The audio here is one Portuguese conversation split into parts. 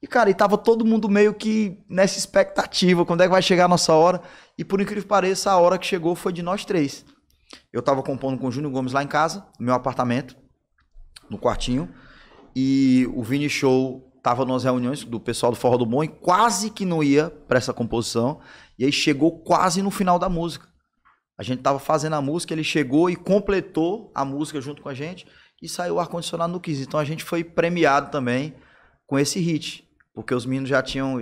E, cara, e tava todo mundo meio que nessa expectativa, quando é que vai chegar a nossa hora. E por incrível que pareça, a hora que chegou foi de nós três. Eu tava compondo com o Júnior Gomes lá em casa, no meu apartamento, no quartinho. E o Vini Show tava nas reuniões do pessoal do Forró do Bom e quase que não ia para essa composição. E aí chegou quase no final da música. A gente tava fazendo a música, ele chegou e completou a música junto com a gente e saiu o ar-condicionado no 15. Então a gente foi premiado também com esse hit. Porque os meninos já tinham.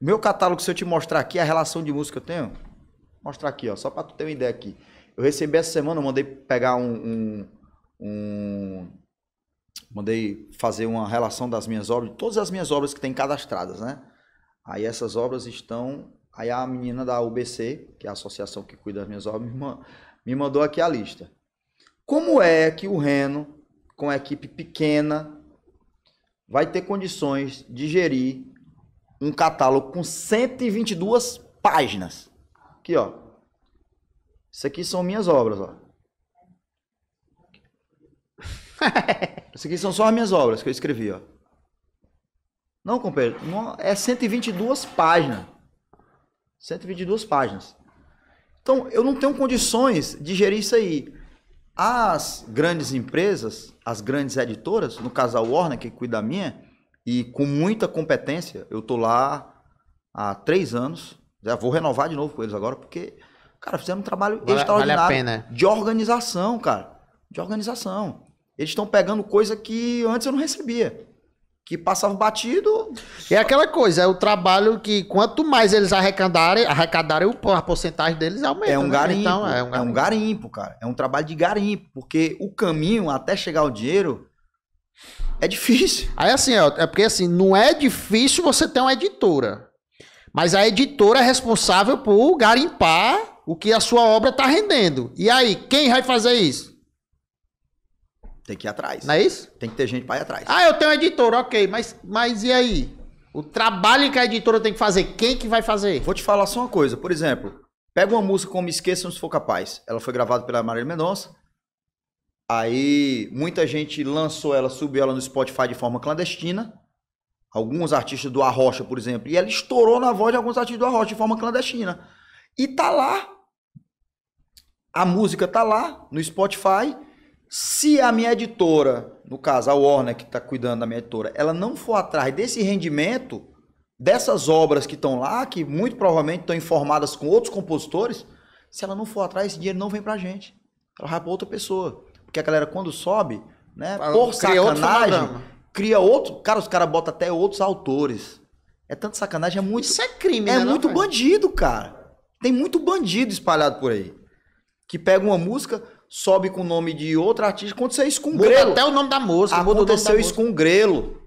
Meu catálogo, se eu te mostrar aqui, a relação de música que eu tenho. Mostrar aqui, ó. Só pra tu ter uma ideia aqui. Eu recebi essa semana, eu mandei pegar um, um, um mandei fazer uma relação das minhas obras, de todas as minhas obras que tem cadastradas, né? Aí essas obras estão. Aí a menina da UBC, que é a associação que cuida das minhas obras, me mandou aqui a lista. Como é que o Reno com a equipe pequena, vai ter condições de gerir um catálogo com 122 páginas. Aqui, ó. Isso aqui são minhas obras, ó. Isso aqui são só as minhas obras que eu escrevi, ó. Não, companheiro, não, é 122 páginas. 122 páginas. Então, eu não tenho condições de gerir isso aí. As grandes empresas, as grandes editoras, no caso a Warner, que cuida da minha, e com muita competência, eu tô lá há três anos, já vou renovar de novo com eles agora, porque, cara, fizeram um trabalho vale, extraordinário vale a pena. de organização, cara. De organização. Eles estão pegando coisa que antes eu não recebia que passava batido. É aquela coisa, é o trabalho que quanto mais eles arrecadarem, arrecadarem a porcentagem deles aumenta. É um né? garimpo, então, é, um garimpo. é um garimpo, cara. É um trabalho de garimpo, porque o caminho até chegar o dinheiro é difícil. Aí assim, é porque assim, não é difícil você ter uma editora. Mas a editora é responsável por garimpar o que a sua obra está rendendo. E aí, quem vai fazer isso? Tem que ir atrás. Não é isso? Tem que ter gente para ir atrás. Ah, eu tenho editor, ok, mas, mas e aí? O trabalho que a editora tem que fazer, quem que vai fazer? Vou te falar só uma coisa, por exemplo, pega uma música como Esqueçam Se For Capaz. Ela foi gravada pela Marília Mendonça. Aí muita gente lançou ela, subiu ela no Spotify de forma clandestina. Alguns artistas do Arrocha, por exemplo. E ela estourou na voz de alguns artistas do Arrocha de forma clandestina. E tá lá. A música tá lá no Spotify se a minha editora, no caso a Warner que está cuidando da minha editora, ela não for atrás desse rendimento, dessas obras que estão lá, que muito provavelmente estão informadas com outros compositores, se ela não for atrás, esse dinheiro não vem para a gente. Ela vai para outra pessoa. Porque a galera quando sobe, né, por sacanagem, outro cria outro... Cara, os caras botam até outros autores. É tanto sacanagem, é muito... Isso é crime, É né, muito não, bandido, cara. Tem muito bandido espalhado por aí. Que pega uma música sobe com o nome de outro artista. Aconteceu isso com o Grelo. até o nome da música. Aconteceu isso com o Grelo.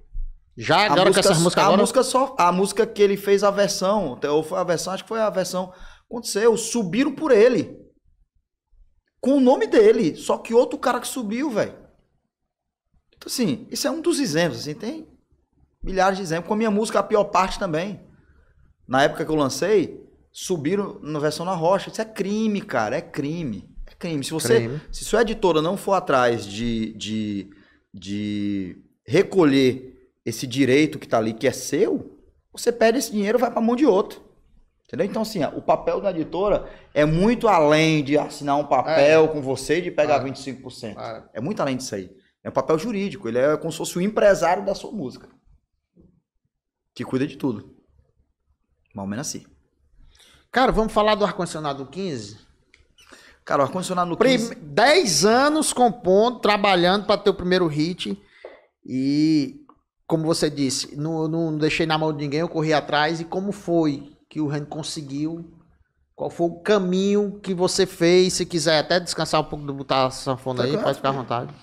Já agora música, com essas músicas a Música só, a música que ele fez a versão, ou foi a versão, acho que foi a versão. Aconteceu, subiram por ele. Com o nome dele. Só que outro cara que subiu, velho. Então, assim, isso é um dos exemplos. Assim, tem milhares de exemplos. Com a minha música, a pior parte também. Na época que eu lancei, subiram na versão na rocha. Isso é crime, cara. É crime crime. Se você, crime. se sua editora não for atrás de, de, de recolher esse direito que está ali, que é seu, você perde esse dinheiro vai para a mão de outro. Entendeu? Então, assim, ó, o papel da editora é muito além de assinar um papel é. com você e de pegar Para. 25%. Para. É muito além disso aí. É um papel jurídico, ele é como se fosse o empresário da sua música. Que cuida de tudo. mal menos assim. Cara, vamos falar do ar-condicionado 15? Cara, o ar-condicionado no 15... Dez anos compondo, trabalhando para ter o primeiro hit. E, como você disse, não, não deixei na mão de ninguém, eu corri atrás. E como foi que o Ren conseguiu? Qual foi o caminho que você fez? Se quiser até descansar um pouco do botar a sanfona tá aí, claro. pode ficar à vontade.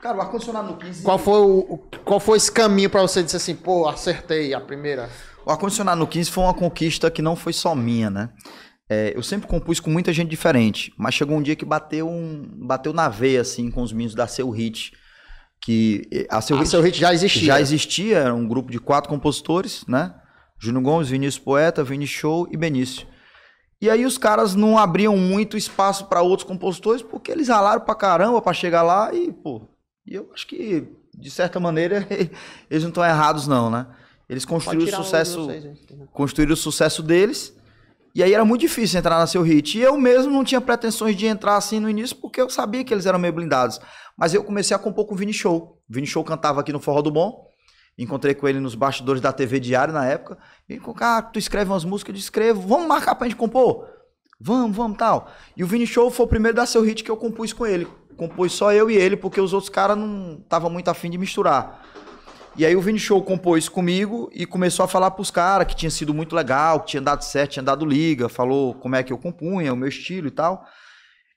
Cara, o ar-condicionado no 15. Qual foi, o, qual foi esse caminho para você dizer assim, pô, acertei a primeira? O ar-condicionado no 15 foi uma conquista que não foi só minha, né? É, eu sempre compus com muita gente diferente, mas chegou um dia que bateu, um, bateu na veia, assim, com os meninos da Seu Hit. Que a Seu, a ah, Hit, Seu Hit já existia. Já existia, era um grupo de quatro compositores, né? Júnior Gomes, Vinícius Poeta, Vini Show e Benício. E aí os caras não abriam muito espaço para outros compositores, porque eles ralaram pra caramba pra chegar lá e, pô, e eu acho que, de certa maneira, eles não estão errados, não, né? Eles construíram o sucesso. Um vocês, né? construíram o sucesso deles e aí era muito difícil entrar na seu hit. E eu mesmo não tinha pretensões de entrar assim no início, porque eu sabia que eles eram meio blindados. Mas eu comecei a compor com o Vini Show. O Vini Show cantava aqui no Forró do Bom. Encontrei com ele nos bastidores da TV Diário na época. E falou, cara, ah, tu escreve umas músicas, eu escrevo. Vamos marcar pra gente compor? Vamos, vamos, tal. E o Vini Show foi o primeiro da seu hit que eu compus com ele. Compus só eu e ele, porque os outros caras não estavam muito afim de misturar. E aí o Vini Show compôs comigo e começou a falar pros caras que tinha sido muito legal, que tinha dado certo, tinha dado liga, falou como é que eu compunha, o meu estilo e tal.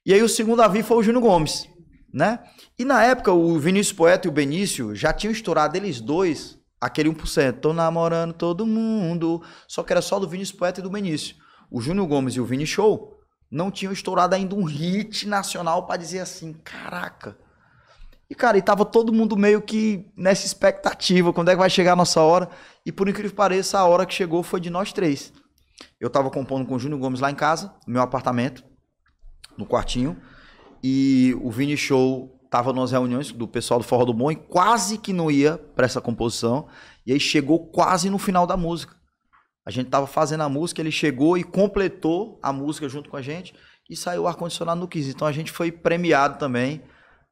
E aí o segundo a vir foi o Júnior Gomes, né? E na época o Vinícius Poeta e o Benício já tinham estourado eles dois aquele 1%. Tô namorando todo mundo. Só que era só do Vinícius Poeta e do Benício. O Júnior Gomes e o Vini Show não tinham estourado ainda um hit nacional para dizer assim, caraca e, cara, e tava todo mundo meio que nessa expectativa, quando é que vai chegar a nossa hora. E por incrível que pareça, a hora que chegou foi de nós três. Eu tava compondo com o Júnior Gomes lá em casa, no meu apartamento, no quartinho. E o Vini Show tava nas reuniões do pessoal do Forró do Bom e quase que não ia para essa composição. E aí chegou quase no final da música. A gente tava fazendo a música, ele chegou e completou a música junto com a gente e saiu o ar-condicionado no 15. Então a gente foi premiado também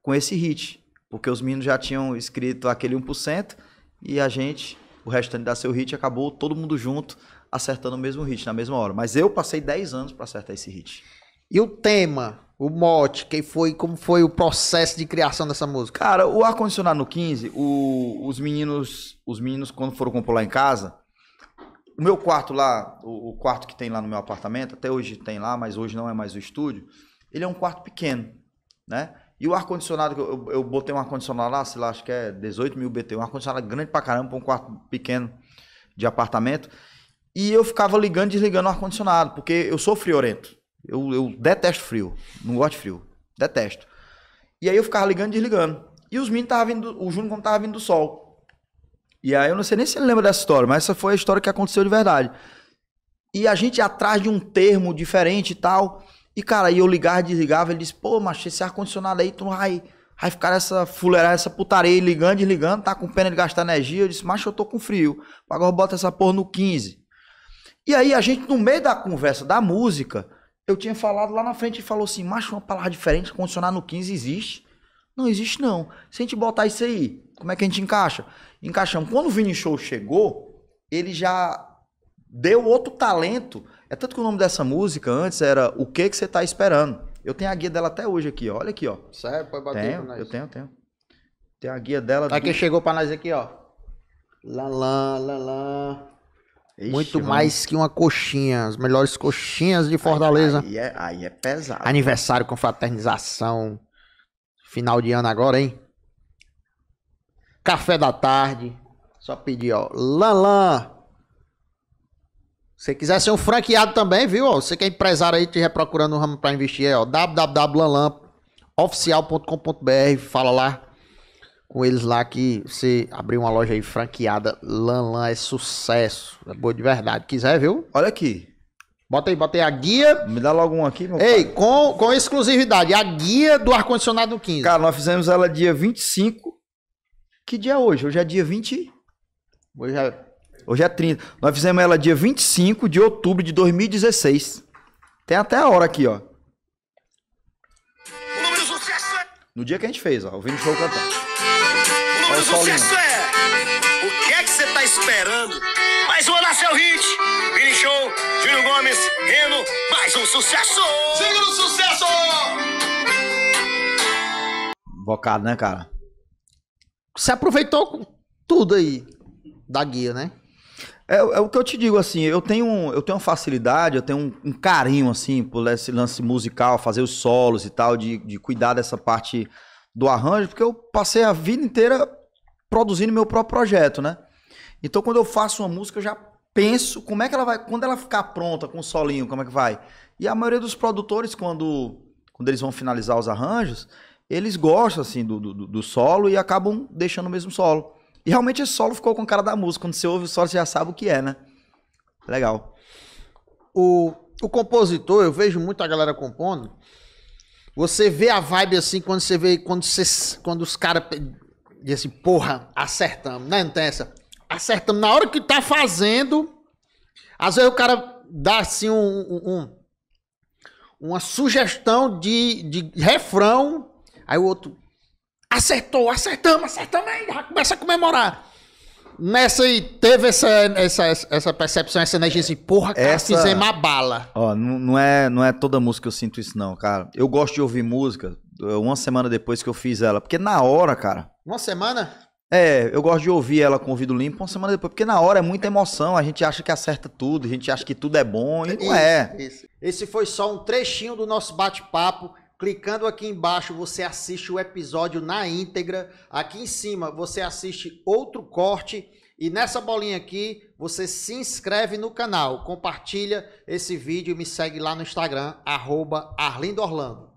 com esse hit. Porque os meninos já tinham escrito aquele 1% e a gente, o restante da seu hit, acabou todo mundo junto acertando o mesmo hit na mesma hora. Mas eu passei 10 anos para acertar esse hit. E o tema, o mote, quem foi, como foi o processo de criação dessa música? Cara, o ar condicionado no 15, o, os meninos, os meninos quando foram compor lá em casa, o meu quarto lá, o, o, quarto que tem lá no meu apartamento, até hoje tem lá, mas hoje não é mais o estúdio, ele é um quarto pequeno, né? E o ar-condicionado, que eu, eu, botei um ar-condicionado lá, sei lá, acho que é 18 mil BT, um ar-condicionado grande pra caramba, pra um quarto pequeno de apartamento. E eu ficava ligando e desligando o ar-condicionado, porque eu sou friorento. Eu, eu detesto frio, não gosto de frio, detesto. E aí eu ficava ligando e desligando. E os meninos estavam vindo, o Júnior como tava vindo do sol. E aí eu não sei nem se ele lembra dessa história, mas essa foi a história que aconteceu de verdade. E a gente atrás de um termo diferente e tal. E, cara, aí eu ligava, desligava, ele disse, pô, macho, esse ar-condicionado aí, tu não vai, vai ficar essa fuleira, essa putaria aí, ligando, desligando, tá com pena de gastar energia. Eu disse, macho, eu tô com frio. Agora bota essa porra no 15. E aí a gente, no meio da conversa da música, eu tinha falado lá na frente e falou assim, macho, uma palavra diferente, condicionar no 15 existe? Não existe não. Se a gente botar isso aí, como é que a gente encaixa? Encaixamos. Quando o Vini Show chegou, ele já deu outro talento. É tanto que o nome dessa música antes era O que que você está esperando? Eu tenho a guia dela até hoje aqui, ó. Olha aqui, ó. Sério? Pode bater tenho, nós. Eu tenho, tenho. Tem a guia dela. Aqui do... chegou pra nós aqui, ó. Lá, lá, Ixi, Muito mano. mais que uma coxinha. As melhores coxinhas de Fortaleza. Aí, aí, é, aí é pesado. Aniversário com fraternização. Final de ano agora, hein? Café da tarde. Só pedir, ó. Lá, lá. Se quiser ser um franqueado também, viu? você que é empresário aí, te procurando um ramo para investir, ó, www.lanlamoficial.com.br, fala lá com eles lá que você abrir uma loja aí franqueada, Lanlan é sucesso, é boa de verdade. Quiser, viu? Olha aqui. Bota aí, bota aí a guia. Me dá logo um aqui, meu Ei, pai. Com, com exclusividade, a guia do ar-condicionado 15. Cara, nós fizemos ela dia 25. Que dia é hoje? Hoje é dia 20. Hoje é Hoje é 30. Nós fizemos ela dia 25 de outubro de 2016. Tem até a hora aqui, ó. O número do sucesso é... No dia que a gente fez, ó. Ouvindo o show cantar. O número do sucesso é... O que é que você tá esperando? Mais uma nasceu hit. Vini show, Júlio Gomes, Reno. Mais um sucesso. Segundo sucesso. Bocado, né, cara? Você aproveitou tudo aí da guia, né? É, é, o que eu te digo, assim, eu tenho, eu tenho uma facilidade, eu tenho um, um carinho, assim, por esse lance musical, fazer os solos e tal, de, de cuidar dessa parte do arranjo, porque eu passei a vida inteira produzindo meu próprio projeto, né? Então, quando eu faço uma música, eu já penso como é que ela vai, quando ela ficar pronta com o solinho, como é que vai. E a maioria dos produtores, quando, quando eles vão finalizar os arranjos, eles gostam, assim, do, do, do solo e acabam deixando o mesmo solo. E realmente esse solo ficou com a cara da música. Quando você ouve o solo, você já sabe o que é, né? Legal. O, o compositor, eu vejo muita galera compondo. Você vê a vibe assim quando você vê. Quando, você, quando os caras dizem assim, porra, acertamos, né? Não tem essa. Acertamos. Na hora que tá fazendo. Às vezes o cara dá assim um, um, um uma sugestão de, de refrão. Aí o outro Acertou, acertamos, acertamos, aí já começa a comemorar. Nessa aí, teve essa, essa, essa percepção, essa energia assim, porra, cara, essa... fizemos a bala. Ó, não, não é, não é toda música que eu sinto isso, não, cara. Eu gosto de ouvir música uma semana depois que eu fiz ela, porque na hora, cara. Uma semana? É, eu gosto de ouvir ela com o ouvido limpo uma semana depois, porque na hora é muita emoção, a gente acha que acerta tudo, a gente acha que tudo é bom e não isso, é. Isso. Esse foi só um trechinho do nosso bate-papo Clicando aqui embaixo, você assiste o episódio na íntegra. Aqui em cima, você assiste outro corte. E nessa bolinha aqui, você se inscreve no canal, compartilha esse vídeo e me segue lá no Instagram, arroba Arlindo Orlando.